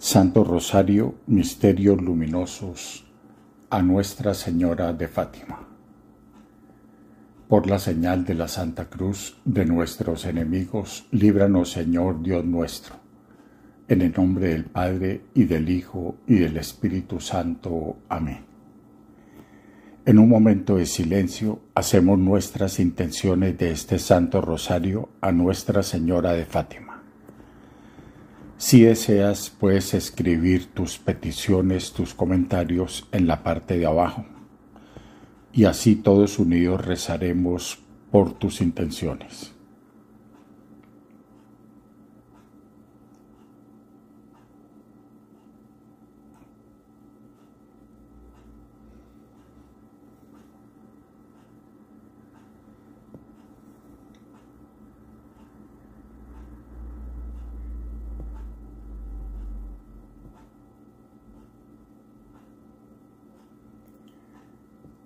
Santo Rosario, Misterios Luminosos, a Nuestra Señora de Fátima. Por la señal de la Santa Cruz de nuestros enemigos, líbranos Señor Dios nuestro. En el nombre del Padre, y del Hijo, y del Espíritu Santo. Amén. En un momento de silencio, hacemos nuestras intenciones de este Santo Rosario a Nuestra Señora de Fátima. Si deseas, puedes escribir tus peticiones, tus comentarios en la parte de abajo. Y así todos unidos rezaremos por tus intenciones.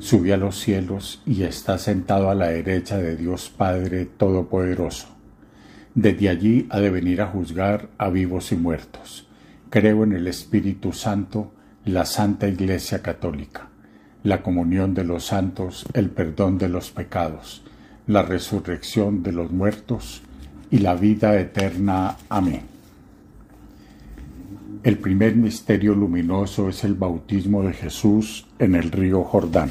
sube a los cielos y está sentado a la derecha de Dios Padre Todopoderoso. Desde allí ha de venir a juzgar a vivos y muertos. Creo en el Espíritu Santo, la Santa Iglesia Católica, la comunión de los santos, el perdón de los pecados, la resurrección de los muertos y la vida eterna. Amén. El primer misterio luminoso es el bautismo de Jesús en el río Jordán.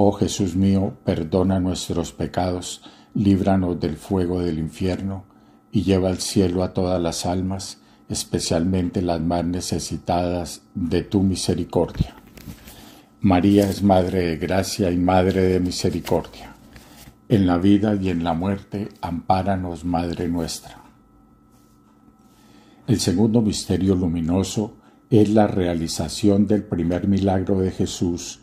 Oh Jesús mío, perdona nuestros pecados, líbranos del fuego del infierno, y lleva al cielo a todas las almas, especialmente las más necesitadas de tu misericordia. María es Madre de Gracia y Madre de Misericordia. En la vida y en la muerte, ampáranos, Madre nuestra. El segundo misterio luminoso es la realización del primer milagro de Jesús,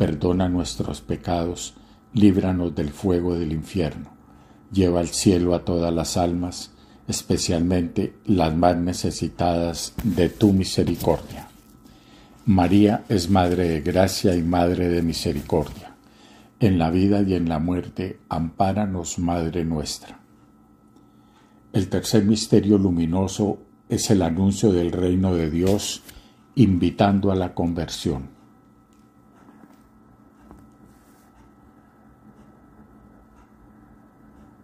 perdona nuestros pecados, líbranos del fuego del infierno. Lleva al cielo a todas las almas, especialmente las más necesitadas de tu misericordia. María es Madre de Gracia y Madre de Misericordia. En la vida y en la muerte, ampáranos, Madre nuestra. El tercer misterio luminoso es el anuncio del reino de Dios, invitando a la conversión.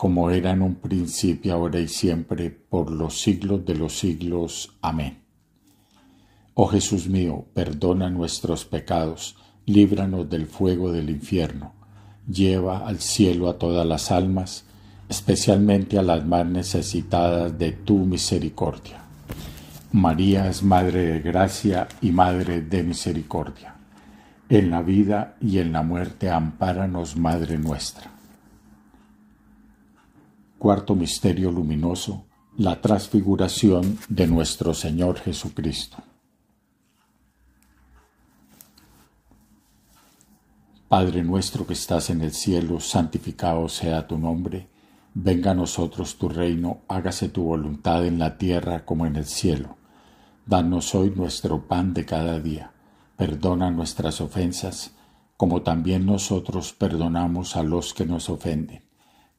como era en un principio, ahora y siempre, por los siglos de los siglos. Amén. Oh Jesús mío, perdona nuestros pecados, líbranos del fuego del infierno, lleva al cielo a todas las almas, especialmente a las más necesitadas de tu misericordia. María es Madre de Gracia y Madre de Misericordia. En la vida y en la muerte, ampáranos, Madre nuestra. Cuarto Misterio Luminoso. La transfiguración de nuestro Señor Jesucristo. Padre nuestro que estás en el cielo, santificado sea tu nombre, venga a nosotros tu reino, hágase tu voluntad en la tierra como en el cielo. Danos hoy nuestro pan de cada día, perdona nuestras ofensas, como también nosotros perdonamos a los que nos ofenden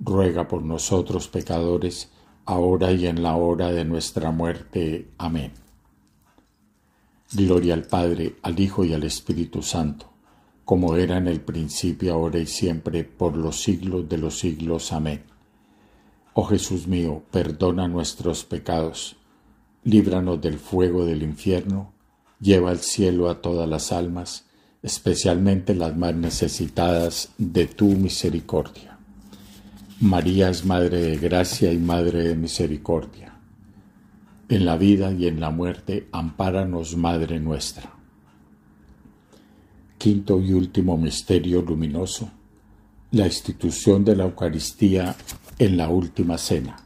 ruega por nosotros pecadores, ahora y en la hora de nuestra muerte. Amén. Gloria al Padre, al Hijo y al Espíritu Santo, como era en el principio, ahora y siempre, por los siglos de los siglos. Amén. Oh Jesús mío, perdona nuestros pecados, líbranos del fuego del infierno, lleva al cielo a todas las almas, especialmente las más necesitadas de tu misericordia. María es Madre de Gracia y Madre de Misericordia. En la vida y en la muerte, ampáranos, Madre nuestra. Quinto y último misterio luminoso, la institución de la Eucaristía en la Última Cena.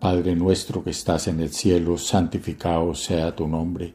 Padre nuestro que estás en el cielo, santificado sea tu nombre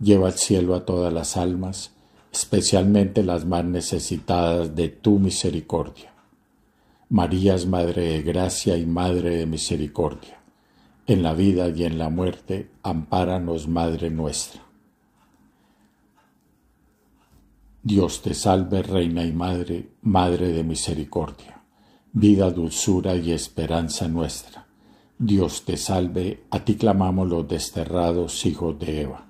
lleva al cielo a todas las almas, especialmente las más necesitadas de tu misericordia. María es Madre de Gracia y Madre de Misericordia. En la vida y en la muerte, ampáranos, Madre nuestra. Dios te salve, Reina y Madre, Madre de Misericordia, vida, dulzura y esperanza nuestra. Dios te salve, a ti clamamos los desterrados hijos de Eva.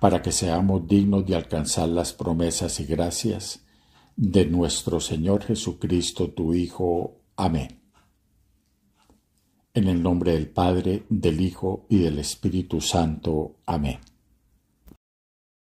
para que seamos dignos de alcanzar las promesas y gracias de nuestro Señor Jesucristo, tu Hijo. Amén. En el nombre del Padre, del Hijo y del Espíritu Santo. Amén.